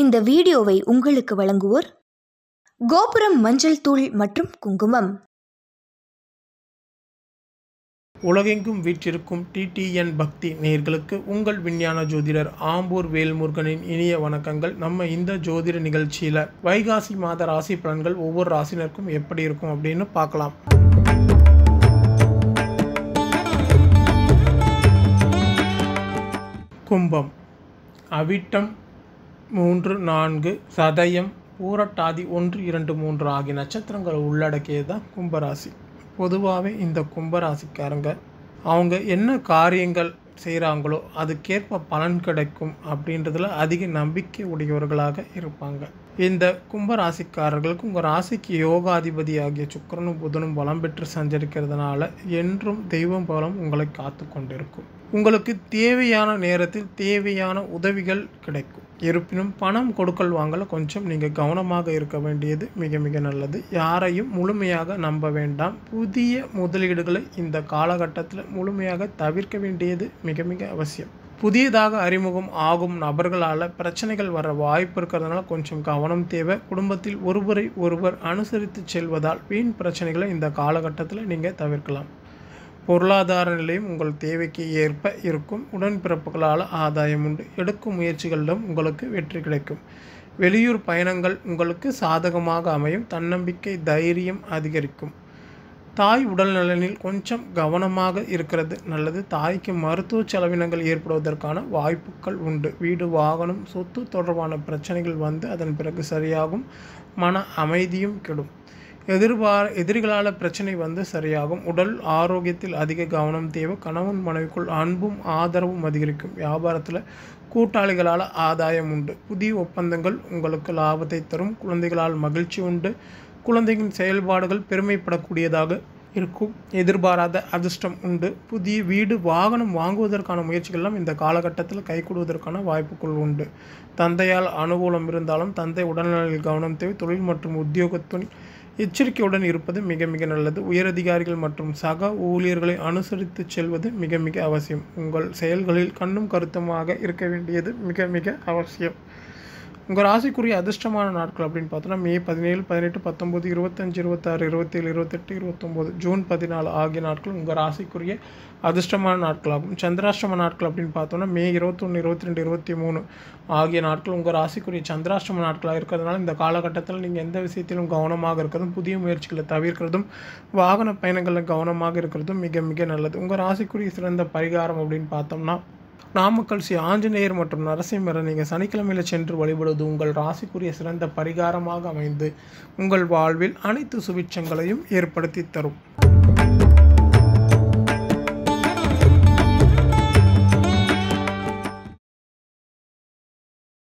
இந்த வீடியோவை உங்களுக்கு வழங்குவோர் கோபுரம் மஞ்சள் தூள் மற்றும் குங்குமம் உலகெங்கும் வீற்றிருக்கும் டிடிஎன் பக்தி நேர்களுக்கு உங்கள் விஞ்ஞான ஜோதிடர் ஆம்பூர் வேல்முருகனின் இனிய வணக்கங்கள் நம்ம இந்த ஜோதிட நிகழ்ச்சியில் வைகாசி மாத ராசி பலன்கள் ஒவ்வொரு ராசினருக்கும் எப்படி இருக்கும் அப்படின்னு பார்க்கலாம் கும்பம் அவிட்டம் மூன்று நான்கு சதயம் பூரட்டாதி ஒன்று இரண்டு மூன்று ஆகிய நட்சத்திரங்களை உள்ளடக்கியது தான் கும்பராசி பொதுவாகவே இந்த கும்பராசிக்காரங்க அவங்க என்ன காரியங்கள் செய்கிறாங்களோ அதுக்கேற்ப பலன் கிடைக்கும் அப்படின்றதுல அதிக நம்பிக்கை உடையவர்களாக இருப்பாங்க இந்த கும்பராசிக்காரர்களுக்கு உங்கள் ராசிக்கு யோகாதிபதி ஆகிய சுக்கரனும் புதனும் பலம் பெற்று சஞ்சரிக்கிறதுனால என்றும் தெய்வம் பலம் உங்களை காத்து கொண்டிருக்கும் உங்களுக்கு தேவையான நேரத்தில் தேவையான உதவிகள் கிடைக்கும் இருப்பினும் பணம் கொடுக்கல் வாங்கல கொஞ்சம் நீங்கள் கவனமாக இருக்க வேண்டியது மிக மிக நல்லது யாரையும் முழுமையாக நம்ப வேண்டாம் புதிய முதலீடுகளை இந்த காலகட்டத்தில் முழுமையாக தவிர்க்க வேண்டியது மிக மிக அவசியம் புதியதாக அறிமுகம் ஆகும் நபர்களால் பிரச்சனைகள் வர வாய்ப்பு இருக்கிறதுனால கொஞ்சம் கவனம் தேவை குடும்பத்தில் ஒருவரை ஒருவர் அனுசரித்து செல்வதால் வீண் பிரச்சனைகளை இந்த காலகட்டத்தில் நீங்கள் தவிர்க்கலாம் பொருளாதார நிலையும் உங்கள் தேவைக்கு ஏற்ப இருக்கும் உடன்பிறப்புகளால் ஆதாயம் உண்டு எடுக்கும் முயற்சிகளிலும் உங்களுக்கு வெற்றி கிடைக்கும் வெளியூர் பயணங்கள் உங்களுக்கு சாதகமாக அமையும் தன்னம்பிக்கை தைரியம் அதிகரிக்கும் தாய் உடல் நலனில் கொஞ்சம் கவனமாக இருக்கிறது நல்லது தாய்க்கு மருத்துவ செலவினங்கள் ஏற்படுவதற்கான வாய்ப்புகள் உண்டு வீடு வாகனம் சொத்து தொடர்பான பிரச்சனைகள் வந்து அதன் பிறகு சரியாகும் மன அமைதியும் கெடும் எதிர்பார எதிரிகளால் பிரச்சனை வந்து சரியாகும் உடல் ஆரோக்கியத்தில் அதிக கவனம் தேவை கணவன் மனைவிக்குள் அன்பும் ஆதரவும் அதிகரிக்கும் வியாபாரத்தில் கூட்டாளிகளால் ஆதாயம் உண்டு புதிய ஒப்பந்தங்கள் உங்களுக்கு லாபத்தை தரும் குழந்தைகளால் மகிழ்ச்சி உண்டு குழந்தையின் செயல்பாடுகள் பெருமைப்படக்கூடியதாக இருக்கும் எதிர்பாராத அதிர்ஷ்டம் உண்டு புதிய வீடு வாகனம் வாங்குவதற்கான முயற்சிகள்லாம் இந்த காலகட்டத்தில் கைகூடுவதற்கான வாய்ப்புகள் உண்டு தந்தையால் அனுகூலம் இருந்தாலும் தந்தை உடல்நலில் கவனம் தேவை தொழில் மற்றும் உத்தியோகத்தின் எச்சரிக்கையுடன் இருப்பது மிக மிக நல்லது உயரதிகாரிகள் மற்றும் சக ஊழியர்களை அனுசரித்து செல்வது மிக மிக அவசியம் உங்கள் செயல்களில் கண்ணும் கருத்துமாக இருக்க வேண்டியது மிக மிக அவசியம் உங்கள் ராசிக்குரிய அதிர்ஷ்டமான நாட்கள் அப்படின்னு பார்த்தோன்னா மே பதினேழு பதினெட்டு பத்தொம்போது இருபத்தஞ்சி இருபத்தாறு இருபத்தேழு இருபத்தெட்டு இருபத்தொம்போது ஜூன் பதினாலு ஆகிய நாட்கள் உங்கள் ராசிக்குரிய அதிர்ஷ்டமான நாட்களாகும் சந்திராஷ்டம நாட்கள் அப்படின்னு பார்த்தோன்னா மே இருபத்தொன்று இருபத்தி ரெண்டு இருபத்தி மூணு ஆகிய நாட்கள் உங்கள் ராசிக்குரிய சந்திராஷ்டம நாட்களாக இருக்கிறதுனால இந்த காலகட்டத்தில் நீங்கள் எந்த விஷயத்திலும் கவனமாக இருக்கிறதும் புதிய முயற்சிகளை தவிர்க்கிறதும் வாகன பயணங்களில் கவனமாக இருக்கிறதும் மிக மிக நல்லது உங்கள் ராசிக்குரிய சிறந்த பரிகாரம் அப்படின்னு பார்த்தோம்னா நாமக்கல் ஸ்ரீ ஆஞ்சநேயர் மற்றும் நரசிம்மரன் நீங்கள் சனிக்கிழமையில் சென்று வழிபடுவது உங்கள் ராசிக்குரிய சிறந்த பரிகாரமாக அமைந்து உங்கள் வாழ்வில் அனைத்து சுபிட்சங்களையும் ஏற்படுத்தி தரும்